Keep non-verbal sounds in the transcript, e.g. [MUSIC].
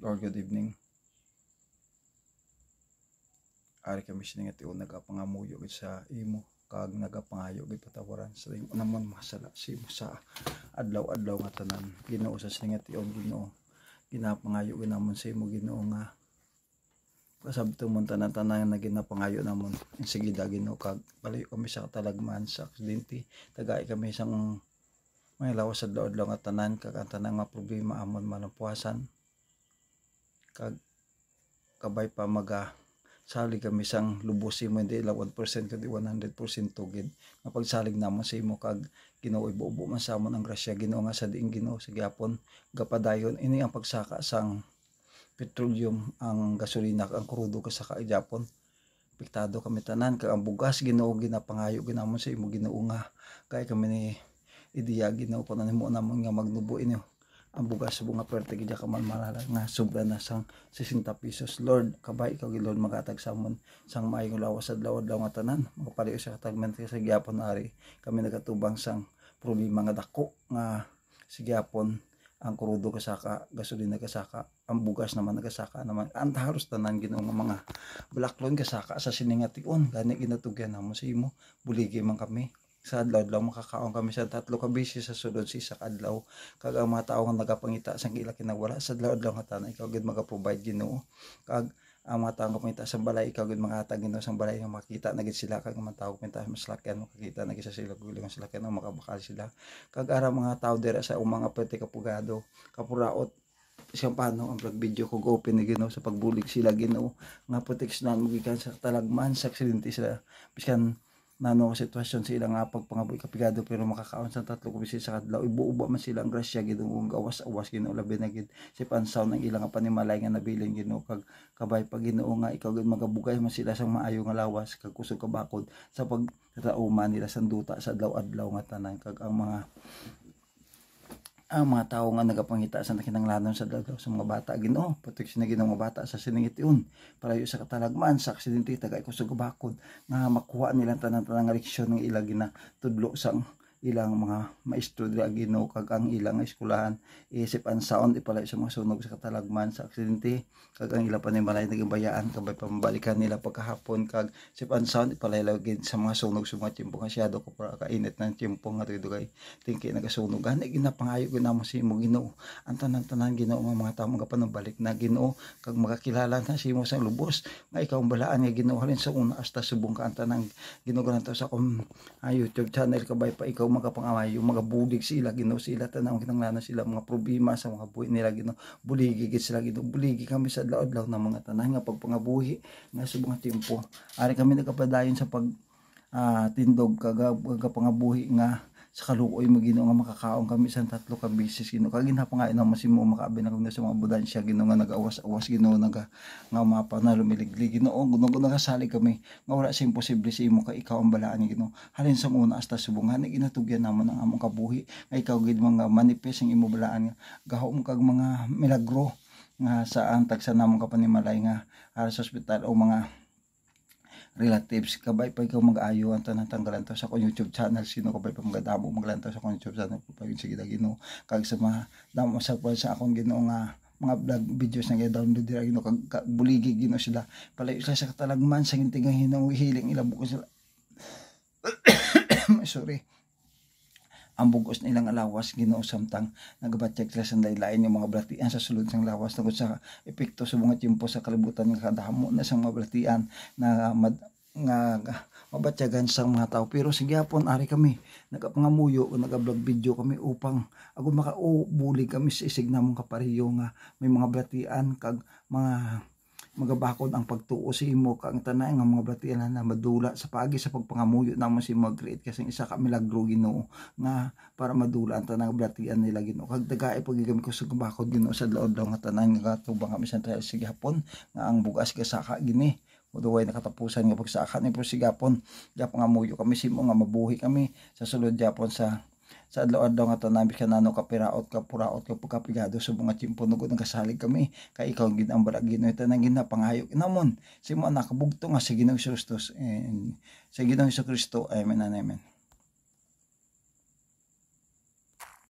or good evening. Ari kami sining ati nagapangamuyo gid sa imo kag nagapangayo gid patawaran sa imo naman masala sa imo sa adlaw-adlaw nga tanan. Ginoo sa sining ati Ginoo. Ginapangayo gid namon sa imo Ginoo nga kasabi itong munta ng tanan na ginapangayo namon sige dagi no kag palayo kami sa talagman sa aksidente tagay kami isang may lawas sa daod lang at tanan kag ang tanan nga problema amon manapuasan kabay pa maga salig kami sang lubos imo hindi ila 1% kundi 100% tugid nga pagsalig namon sa imo kag Ginoo ibuubo man sa amon ang grasya Ginoo nga sa diing Ginoo sa gihapon gapadayon ini ang pagsaka sang petroleum ang gasolina ang krudo ka sa Japan piktado kami tanan kag ang bugas Ginoo ginapangayo ginamon sa imo Ginoo nga kay kami ni ideya Ginoo pa nanimo namon nga magnubo inyo ang bugas sa bunga pwerte gidya ka malmalala nga sobra na sang 60 pesos Lord kabay ikaw Lord magatag sa amon sang maayong lawas sa lawad law nga tanan magpaliw sa katagman sa gyapon ari kami nagatubang sang problema nga dako nga sa gyapon ang krudo kasaka gasolina kasaka ang bugas naman nagasaka naman ang taros tanan ginoo nga mga black loan kasaka sa siningation tion gani ginatugyan namo sa imo buligi man kami sa adlaw adlaw makakaon kami sa tatlo ka busy sa sudod sa isa adlaw kag ang mga tawo nga nagapangita sa ila kinawala sa adlaw adlaw nga tanan ikaw gid magaprovide Ginoo kag ang mga tawo nga pangita sa balay ikaw gid mga atag Ginoo sa balay nga makita na gid sila kag mga tawo pangita mas lakyan makakita na gid sa sila gulang sila kay makabakal sila kag ara mga tawo dira sa mga pwede kapugado kapuraot siyang paano ang vlog video ko open ni Ginoo sa pagbulig sila Ginoo nga proteksyonan mo gikan sa talagman sa aksidente sila biskan na ano sitwasyon sa ilang apag pangaboy kapigado pero makakaon sa tatlo kumisil sa kadlaw ibuuba man sila ang grasya gidungong gawas awas Ginoo labi na gid si pansaw ng ilang panimalay nga nabiling Ginoo kag kabay pag nga ikaw gid magabugay man sila sang maayo nga lawas kag kusog kabakod sa pagtrauma nila sa duta sa adlaw-adlaw nga tanan kag ang mga ang ah, mga tao nga nagapangita sa nakinanglanon sa dalaw sa mga bata Ginoo protection na Ginoo mga bata sa siningitiun parayo sa katalagman sa aksidente tagay ko sa gabakod nga makuha nila tanang tanan nga leksyon nga ila gina tudlo sang ilang mga maestudyo Ginoo kag ang ilang eskulahan isip ang sound ipalay sa mga sunog sa katalagman sa aksidente kag ang ila panimalay nagibayaan kabay pambalikan nila pagkahapon kag isip ang sound ipalay lagi sa mga sunog sa mga tiempo kasyado ko para kainit ng tiempo nga dito kay tingki nagasunog gani ginapangayo ko na mo si mo Ginoo ang tanan-tanan Ginoo nga mga tao nga panabalik na Ginoo kag makakilala na si mo sa lubos nga ikaw balaan nga Ginoo halin sa una hasta subong ka ang tanang ginugulan sa akong ah, YouTube channel kabay pa ikaw mga pangaway yung mga bulig sila ginaw sila tanaw kinanglanan sila mga problema sa mga buhi nila ginaw buligi sila ginaw buligi kami sa laod-laod ng mga tanan nga pagpangabuhi nga sa mga tiempo ari kami nagapadayon sa pag uh, tindog kag pangabuhi nga sa kaluoy mo Ginoo nga makakaon kami sa tatlo ka bisis Ginoo kag pa nga ina masimo makaabi na kami sa mga budansya Ginoo nga nagawas-awas Ginoo naga nga mapa na lumiligli Ginoo gunog nagasali kami nga wala sa imposible sa imo ka ikaw ang balaan ni Ginoo halin sa una hasta subungan eh, ginatugyan namon ang among kabuhi nga ikaw gid mga manifest ang imo balaan gahom kag mga milagro nga saan tagsa namon kapanimalay nga ara sa ospital o mga relatives kabay pa ikaw mag-ayo ang tanang tanggalan to sa kong YouTube channel sino kabay pa magadamo maglantaw sa kong YouTube channel pa yung sige dagino kag sa mga damo sa sa akong Ginoo nga mga vlog videos na i-download dira gino kag buligi gino sila pala sila sa katalagman sa gintingahin hinong hiling ilabukon sila [COUGHS] sorry ang bugos na ilang lawas Ginoo samtang nagabatyag sila sang daylayan yung mga balatian sa sulod sang lawas tungod sa epekto sa mga tiempo sa kalibutan ng kadahamo na sang mga balatian na mad, nga mabatyagan sa mga tao pero sige hapon ari kami nagapangamuyo o nagablog video kami upang ako makaubulig kami sa isig namong kapareho nga may mga balatian kag mga magabakod ang pagtuo sa imo kang tanay nga mga batianan na madula sa pagi sa pagpangamuyo naman si mag-create kasi isa ka milagro Ginoo nga para madula ang tanang batian nila Ginoo kag dagay pagigamit ko sa gabakod Ginoo sa loob daw nga tanan nga katubang kami sa trial sa gihapon nga ang bugas ka saka gini Uduway nakatapusan nga pagsaka ni po si Gapon. Gapon nga muyo kami si mo nga mabuhi kami sa sulod Japon sa sa adlaw nga tanami ka nano kapiraot ka puraot ka pagkapigado sa mga timpon ugod ang kasalig kami kay ikaw ang ginambara Ginoy tanang ginapangayok inamon si mo anak bugto nga sa Ginoong Kristos and sa Ginoong Kristo amen and amen